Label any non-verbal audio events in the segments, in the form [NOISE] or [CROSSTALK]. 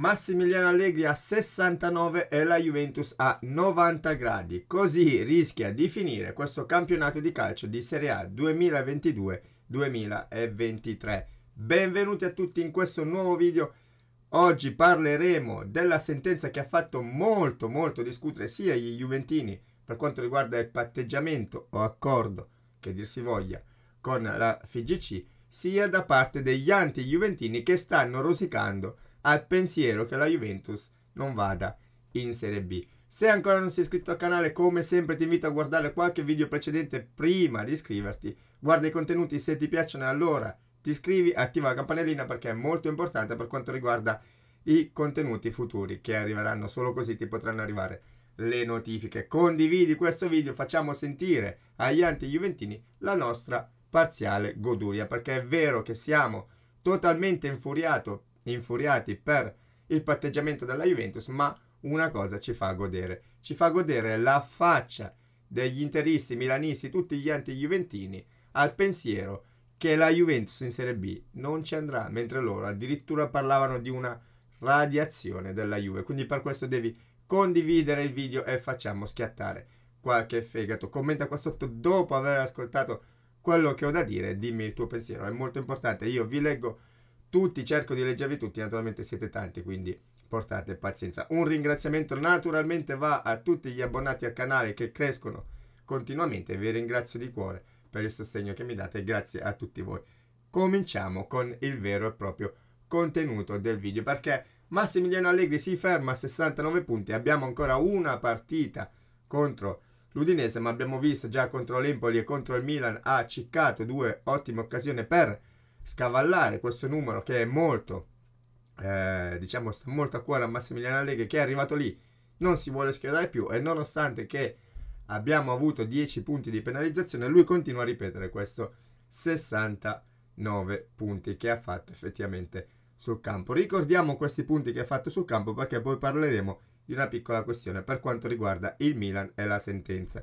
Massimiliano Allegri a 69 e la Juventus a 90 gradi. Così rischia di finire questo campionato di calcio di Serie A 2022-2023. Benvenuti a tutti in questo nuovo video. Oggi parleremo della sentenza che ha fatto molto molto discutere sia gli Juventini per quanto riguarda il patteggiamento o accordo che dir si voglia con la FGC sia da parte degli anti-Juventini che stanno rosicando al pensiero che la Juventus non vada in Serie B. Se ancora non sei iscritto al canale, come sempre ti invito a guardare qualche video precedente prima di iscriverti. Guarda i contenuti, se ti piacciono allora ti iscrivi, attiva la campanellina perché è molto importante per quanto riguarda i contenuti futuri che arriveranno, solo così ti potranno arrivare le notifiche. Condividi questo video, facciamo sentire agli anti-juventini la nostra parziale goduria, perché è vero che siamo totalmente infuriato infuriati per il patteggiamento della Juventus, ma una cosa ci fa godere, ci fa godere la faccia degli interisti, milanisti, tutti gli anti-juventini al pensiero che la Juventus in Serie B non ci andrà, mentre loro addirittura parlavano di una radiazione della Juve. Quindi per questo devi condividere il video e facciamo schiattare qualche fegato. Commenta qua sotto dopo aver ascoltato quello che ho da dire, dimmi il tuo pensiero, è molto importante. Io vi leggo tutti, cerco di leggervi tutti, naturalmente siete tanti, quindi portate pazienza. Un ringraziamento naturalmente va a tutti gli abbonati al canale che crescono continuamente, vi ringrazio di cuore per il sostegno che mi date, grazie a tutti voi. Cominciamo con il vero e proprio contenuto del video, perché Massimiliano Allegri si ferma a 69 punti, abbiamo ancora una partita contro l'Udinese, ma abbiamo visto già contro l'Empoli e contro il Milan ha ciccato due ottime occasioni per scavallare questo numero che è molto, eh, diciamo, sta molto a cuore a Massimiliano Allegri che è arrivato lì, non si vuole schierare più e nonostante che abbiamo avuto 10 punti di penalizzazione, lui continua a ripetere questo 69 punti che ha fatto effettivamente sul campo. Ricordiamo questi punti che ha fatto sul campo perché poi parleremo di una piccola questione per quanto riguarda il Milan e la sentenza.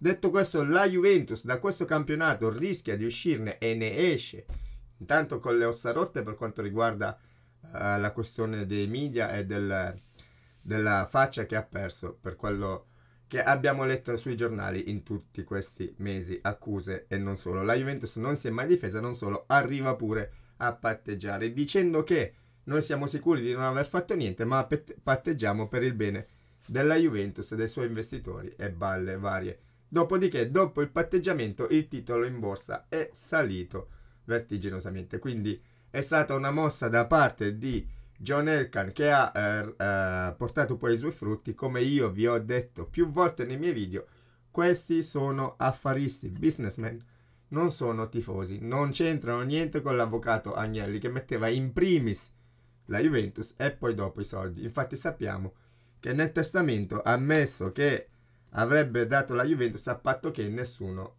Detto questo, la Juventus da questo campionato rischia di uscirne e ne esce intanto con le ossa rotte per quanto riguarda uh, la questione dei media e del, della faccia che ha perso per quello che abbiamo letto sui giornali in tutti questi mesi, accuse e non solo. La Juventus non si è mai difesa, non solo, arriva pure a patteggiare dicendo che noi siamo sicuri di non aver fatto niente, ma patteggiamo per il bene della Juventus, dei suoi investitori e balle varie. Dopodiché, dopo il patteggiamento, il titolo in borsa è salito vertiginosamente. Quindi è stata una mossa da parte di John Elkan che ha eh, eh, portato poi i suoi frutti, come io vi ho detto più volte nei miei video, questi sono affaristi, businessmen, non sono tifosi, non c'entrano niente con l'avvocato Agnelli che metteva in primis la Juventus e poi dopo i soldi. Infatti sappiamo che nel testamento ha ammesso che avrebbe dato la Juventus a patto che nessuno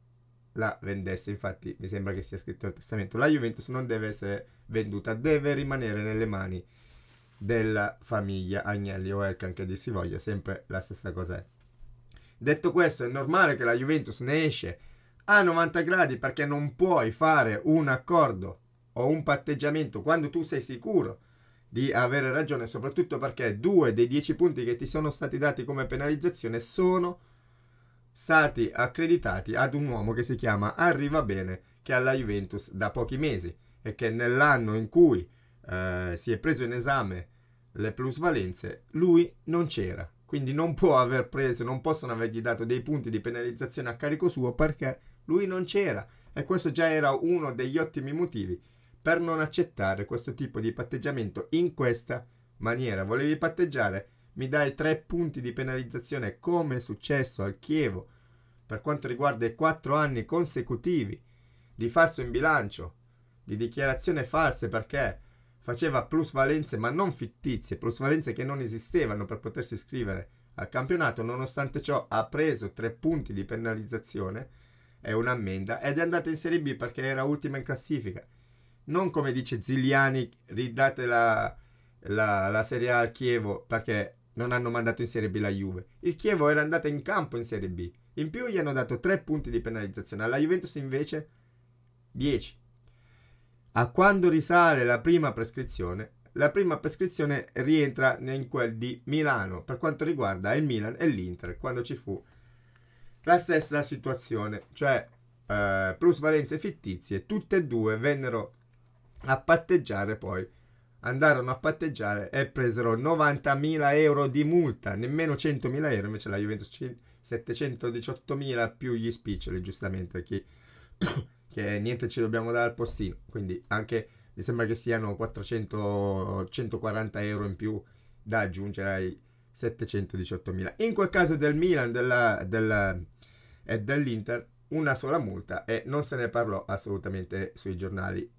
la vendesse. Infatti, mi sembra che sia scritto nel testamento: la Juventus non deve essere venduta, deve rimanere nelle mani della famiglia Agnelli o Elkan che dir si voglia, sempre la stessa cosa è. Detto questo, è normale che la Juventus ne esce a 90 gradi perché non puoi fare un accordo o un patteggiamento quando tu sei sicuro di avere ragione, soprattutto perché due dei dieci punti che ti sono stati dati come penalizzazione sono stati accreditati ad un uomo che si chiama Arriva Bene, che è alla Juventus da pochi mesi e che nell'anno in cui eh, si è preso in esame le plusvalenze, lui non c'era. Quindi non può aver preso, non possono avergli dato dei punti di penalizzazione a carico suo perché lui non c'era. E questo già era uno degli ottimi motivi per non accettare questo tipo di patteggiamento in questa maniera. Volevi patteggiare? mi dai tre punti di penalizzazione come è successo al Chievo per quanto riguarda i quattro anni consecutivi di falso in bilancio, di dichiarazione false perché faceva plusvalenze ma non fittizie, plusvalenze che non esistevano per potersi iscrivere al campionato, nonostante ciò ha preso tre punti di penalizzazione e un'ammenda ed è andata in Serie B perché era ultima in classifica. Non come dice Zigliani, ridate la, la, la Serie A al Chievo perché non hanno mandato in Serie B la Juve. Il Chievo era andato in campo in Serie B. In più gli hanno dato 3 punti di penalizzazione, alla Juventus invece 10. A quando risale la prima prescrizione? La prima prescrizione rientra in quel di Milano, per quanto riguarda il Milan e l'Inter, quando ci fu la stessa situazione, cioè eh, plusvalenze fittizie, tutte e due vennero a patteggiare poi andarono a patteggiare e presero 90.000 euro di multa, nemmeno 100.000 euro, invece la Juventus 718.000 più gli spiccioli, giustamente, perché [COUGHS] che niente ci dobbiamo dare al postino, quindi anche mi sembra che siano 400, 140 euro in più da aggiungere ai 718.000. In quel caso del Milan della, della, e dell'Inter una sola multa e non se ne parlò assolutamente sui giornali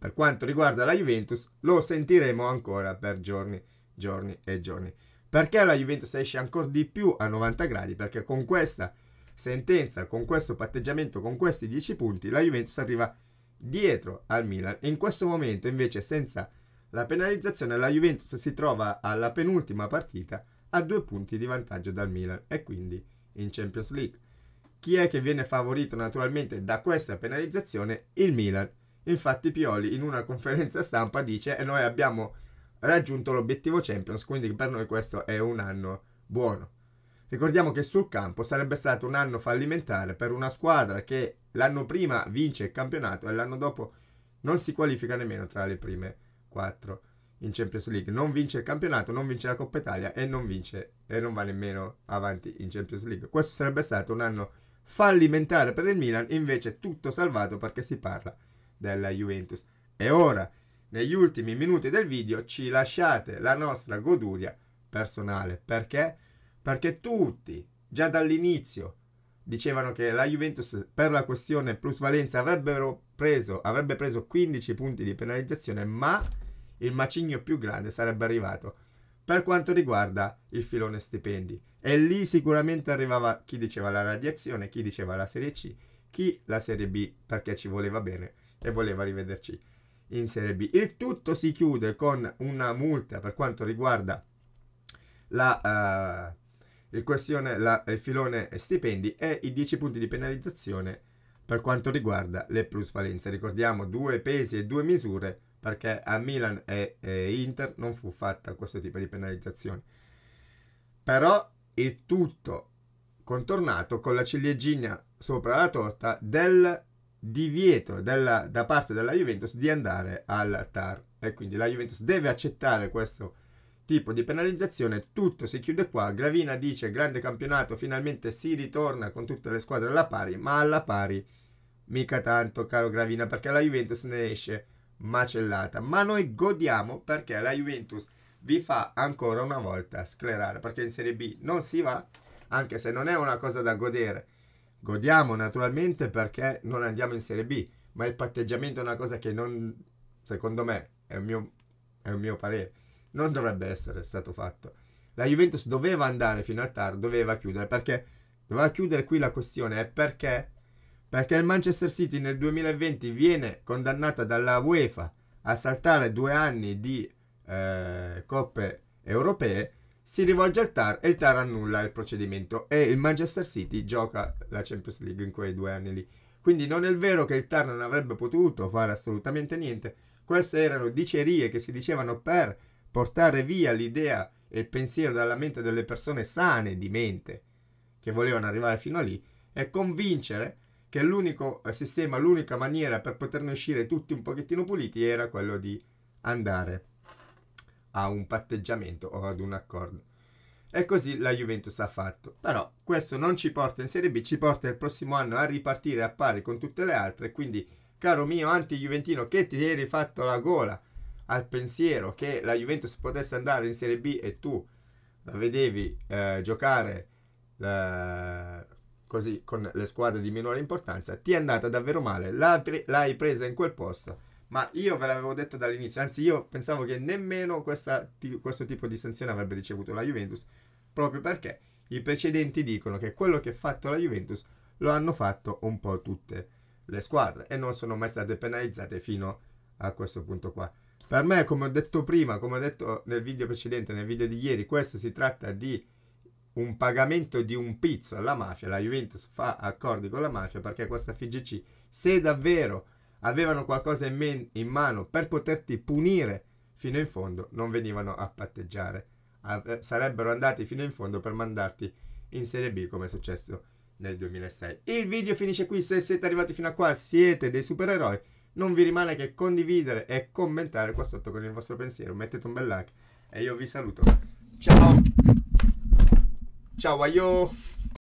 per quanto riguarda la Juventus, lo sentiremo ancora per giorni, giorni e giorni. Perché la Juventus esce ancora di più a 90 gradi? Perché con questa sentenza, con questo patteggiamento, con questi 10 punti, la Juventus arriva dietro al Milan. In questo momento, invece, senza la penalizzazione, la Juventus si trova alla penultima partita a due punti di vantaggio dal Milan e quindi in Champions League. Chi è che viene favorito naturalmente da questa penalizzazione? Il Milan Infatti Pioli in una conferenza stampa dice e noi abbiamo raggiunto l'obiettivo Champions, quindi per noi questo è un anno buono. Ricordiamo che sul campo sarebbe stato un anno fallimentare per una squadra che l'anno prima vince il campionato e l'anno dopo non si qualifica nemmeno tra le prime quattro in Champions League. Non vince il campionato, non vince la Coppa Italia e non vince e non va nemmeno avanti in Champions League. Questo sarebbe stato un anno fallimentare per il Milan, invece tutto salvato perché si parla di della Juventus. E ora, negli ultimi minuti del video, ci lasciate la nostra goduria personale. Perché? Perché tutti, già dall'inizio, dicevano che la Juventus per la questione plusvalenza preso, avrebbe preso 15 punti di penalizzazione, ma il macigno più grande sarebbe arrivato per quanto riguarda il filone stipendi. E lì sicuramente arrivava chi diceva la radiazione, chi diceva la Serie C, chi la Serie B perché ci voleva bene e voleva rivederci in Serie B. Il tutto si chiude con una multa per quanto riguarda la, uh, il, la, il filone stipendi e i 10 punti di penalizzazione per quanto riguarda le plusvalenze. Ricordiamo due pesi e due misure perché a Milan e, e Inter non fu fatta questo tipo di penalizzazione. Però il tutto contornato con la ciliegina sopra la torta del divieto della, da parte della Juventus di andare al TAR e quindi la Juventus deve accettare questo tipo di penalizzazione tutto si chiude qua Gravina dice grande campionato finalmente si ritorna con tutte le squadre alla pari ma alla pari mica tanto caro Gravina perché la Juventus ne esce macellata ma noi godiamo perché la Juventus vi fa ancora una volta sclerare perché in Serie B non si va anche se non è una cosa da godere godiamo naturalmente perché non andiamo in Serie B, ma il patteggiamento è una cosa che non, secondo me, è un mio, è un mio parere, non dovrebbe essere stato fatto. La Juventus doveva andare fino al TAR, doveva chiudere, perché doveva chiudere qui la questione, è perché? Perché il Manchester City nel 2020 viene condannata dalla UEFA a saltare due anni di eh, coppe europee si rivolge al TAR e il TAR annulla il procedimento e il Manchester City gioca la Champions League in quei due anni lì. Quindi non è vero che il TAR non avrebbe potuto fare assolutamente niente, queste erano dicerie che si dicevano per portare via l'idea e il pensiero dalla mente delle persone sane di mente che volevano arrivare fino a lì e convincere che l'unico eh, sistema, l'unica maniera per poterne uscire tutti un pochettino puliti era quello di andare a un patteggiamento o ad un accordo. E così la Juventus ha fatto. Però questo non ci porta in Serie B, ci porta il prossimo anno a ripartire a pari con tutte le altre. Quindi, caro mio anti-Juventino, che ti eri fatto la gola al pensiero che la Juventus potesse andare in Serie B e tu la vedevi eh, giocare eh, così con le squadre di minore importanza, ti è andata davvero male. L'hai presa in quel posto ma io ve l'avevo detto dall'inizio, anzi io pensavo che nemmeno questa, questo tipo di sanzione avrebbe ricevuto la Juventus, proprio perché i precedenti dicono che quello che ha fatto la Juventus lo hanno fatto un po' tutte le squadre e non sono mai state penalizzate fino a questo punto qua. Per me, come ho detto prima, come ho detto nel video precedente, nel video di ieri, questo si tratta di un pagamento di un pizzo alla mafia. La Juventus fa accordi con la mafia perché questa FGC, se davvero avevano qualcosa in, men- in mano per poterti punire fino in fondo, non venivano a patteggiare. A- eh, sarebbero andati fino in fondo per mandarti in Serie B come è successo nel 2006. Il video finisce qui, se siete arrivati fino a qua siete dei supereroi, non vi rimane che condividere e commentare qua sotto con il vostro pensiero, mettete un bel like e io vi saluto. Ciao! Ciao, aio!